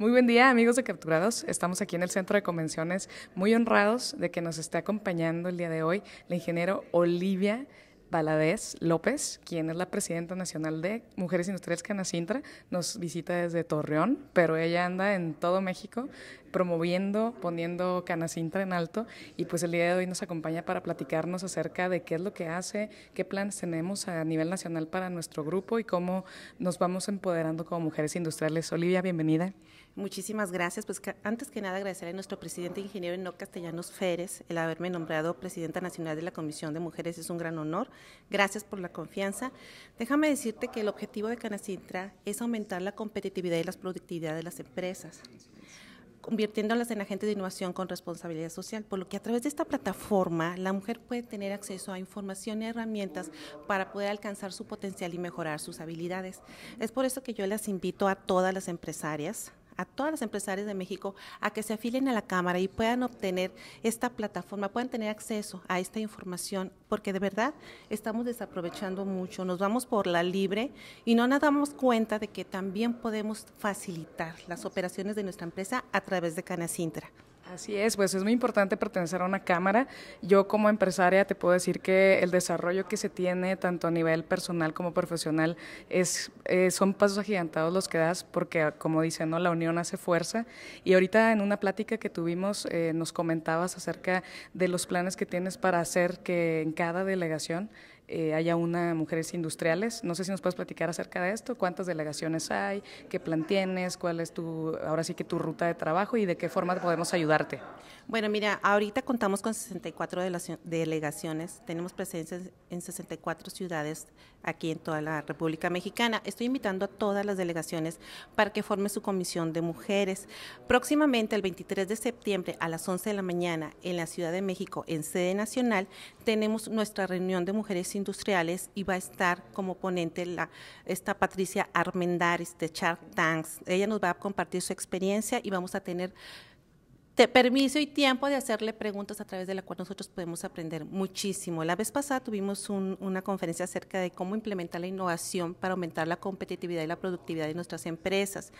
Muy buen día, amigos de Capturados. Estamos aquí en el Centro de Convenciones, muy honrados de que nos esté acompañando el día de hoy la ingeniero Olivia Valadez López, quien es la presidenta nacional de Mujeres Industriales Canacintra, nos visita desde Torreón, pero ella anda en todo México promoviendo, poniendo Canacintra en alto y pues el día de hoy nos acompaña para platicarnos acerca de qué es lo que hace, qué planes tenemos a nivel nacional para nuestro grupo y cómo nos vamos empoderando como mujeres industriales. Olivia, bienvenida. Muchísimas gracias. Pues antes que nada agradecer a nuestro presidente ingeniero No Castellanos Férez el haberme nombrado presidenta nacional de la Comisión de Mujeres. Es un gran honor Gracias por la confianza. Déjame decirte que el objetivo de Canacintra es aumentar la competitividad y la productividad de las empresas convirtiéndolas en agentes de innovación con responsabilidad social, por lo que a través de esta plataforma la mujer puede tener acceso a información y herramientas para poder alcanzar su potencial y mejorar sus habilidades. Es por eso que yo las invito a todas las empresarias, a todas las empresarias de México a que se afilen a la Cámara y puedan obtener esta plataforma, puedan tener acceso a esta información, porque de verdad estamos desaprovechando mucho, nos vamos por la libre y no nos damos cuenta de que también podemos facilitar las operaciones de nuestra empresa a través de Canacintra. Así es, pues es muy importante pertenecer a una cámara. Yo como empresaria te puedo decir que el desarrollo que se tiene tanto a nivel personal como profesional es eh, son pasos agigantados los que das porque como dicen, ¿no? la unión hace fuerza. Y ahorita en una plática que tuvimos eh, nos comentabas acerca de los planes que tienes para hacer que en cada delegación eh, haya una Mujeres Industriales. No sé si nos puedes platicar acerca de esto, cuántas delegaciones hay, qué plan tienes, cuál es tu, ahora sí que tu ruta de trabajo y de qué forma podemos ayudarte. Bueno, mira, ahorita contamos con 64 delegaciones, tenemos presencia en 64 ciudades aquí en toda la República Mexicana. Estoy invitando a todas las delegaciones para que forme su comisión de mujeres. Próximamente, el 23 de septiembre a las 11 de la mañana, en la Ciudad de México, en sede nacional, tenemos nuestra reunión de mujeres industriales y va a estar como ponente la, esta Patricia Armendaris de Shark Tanks. Ella nos va a compartir su experiencia y vamos a tener permiso y tiempo de hacerle preguntas a través de la cual nosotros podemos aprender muchísimo. La vez pasada tuvimos una conferencia acerca de cómo implementar la innovación para aumentar la competitividad y la productividad de nuestras empresas.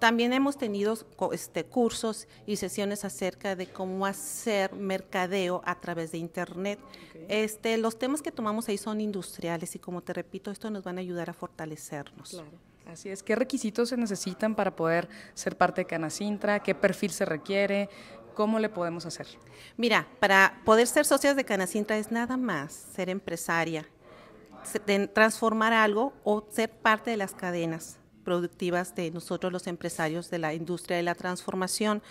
También hemos tenido este, cursos y sesiones acerca de cómo hacer mercadeo a través de Internet. Este, los temas que tomamos ahí son industriales y como te repito, esto nos van a ayudar a fortalecernos. Así es, ¿qué requisitos se necesitan para poder ser parte de Canacintra? ¿Qué perfil se requiere? ¿Cómo le podemos hacer? Mira, para poder ser socias de Canacintra es nada más ser empresaria, transformar algo o ser parte de las cadenas productivas de nosotros los empresarios de la industria de la transformación.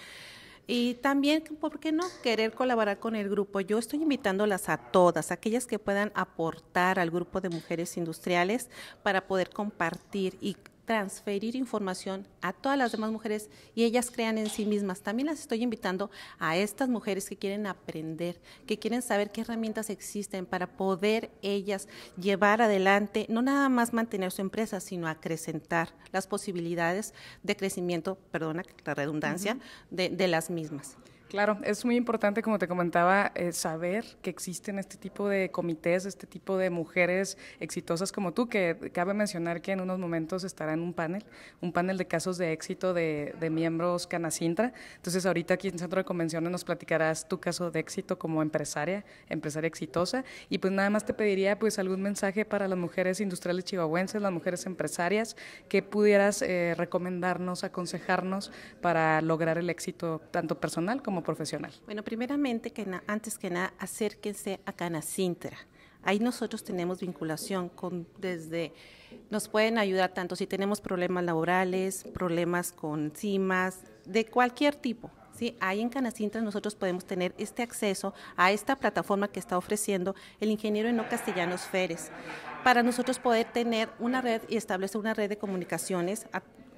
Y también, ¿por qué no querer colaborar con el grupo? Yo estoy invitándolas a todas, aquellas que puedan aportar al grupo de mujeres industriales para poder compartir y transferir información a todas las demás mujeres y ellas crean en sí mismas. También las estoy invitando a estas mujeres que quieren aprender, que quieren saber qué herramientas existen para poder ellas llevar adelante, no nada más mantener su empresa, sino acrecentar las posibilidades de crecimiento, perdona la redundancia, de las mismas. Claro, es muy importante, como te comentaba, eh, saber que existen este tipo de comités, este tipo de mujeres exitosas como tú, que cabe mencionar que en unos momentos estará en un panel, un panel de casos de éxito de, miembros Canacintra. Entonces, ahorita aquí en el Centro de Convenciones nos platicarás tu caso de éxito como empresaria, empresaria exitosa. Y pues nada más te pediría pues algún mensaje para las mujeres industriales chihuahuenses, las mujeres empresarias, que pudieras eh, recomendarnos, aconsejarnos para lograr el éxito tanto personal como profesional? Bueno, primeramente, que antes que nada, acérquense a Canacintra. Ahí nosotros tenemos vinculación con desde nos pueden ayudar tanto si tenemos problemas laborales, problemas con cimas, de cualquier tipo. ¿sí? Ahí en Canacintra nosotros podemos tener este acceso a esta plataforma que está ofreciendo el ingeniero Eno Castellanos Férez, para nosotros poder tener una red y establecer una red de comunicaciones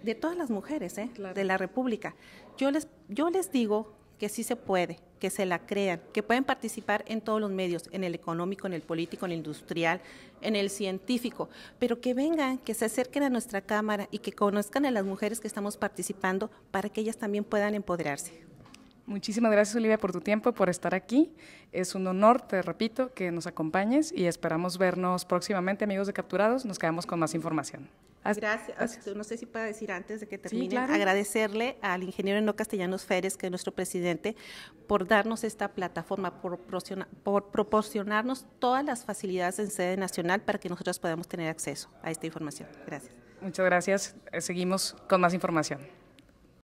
de todas las mujeres ¿eh? de la República. Yo les, yo les digo que sí se puede, que se la crean, que pueden participar en todos los medios, en el económico, en el político, en el industrial, en el científico, pero que vengan, que se acerquen a nuestra Cámara y que conozcan a las mujeres que estamos participando para que ellas también puedan empoderarse. Muchísimas gracias, Olivia, por tu tiempo, por estar aquí. Es un honor, te repito, que nos acompañes y esperamos vernos próximamente, amigos de Capturados. Nos quedamos con más información. Gracias. Este, no sé si pueda decir antes de que termine, agradecerle al ingeniero Eno Castellanos Férez, que es nuestro presidente, por darnos esta plataforma, por proporcionarnos todas las facilidades en sede nacional para que nosotros podamos tener acceso a esta información. Gracias. Muchas gracias. Eh, seguimos con más información.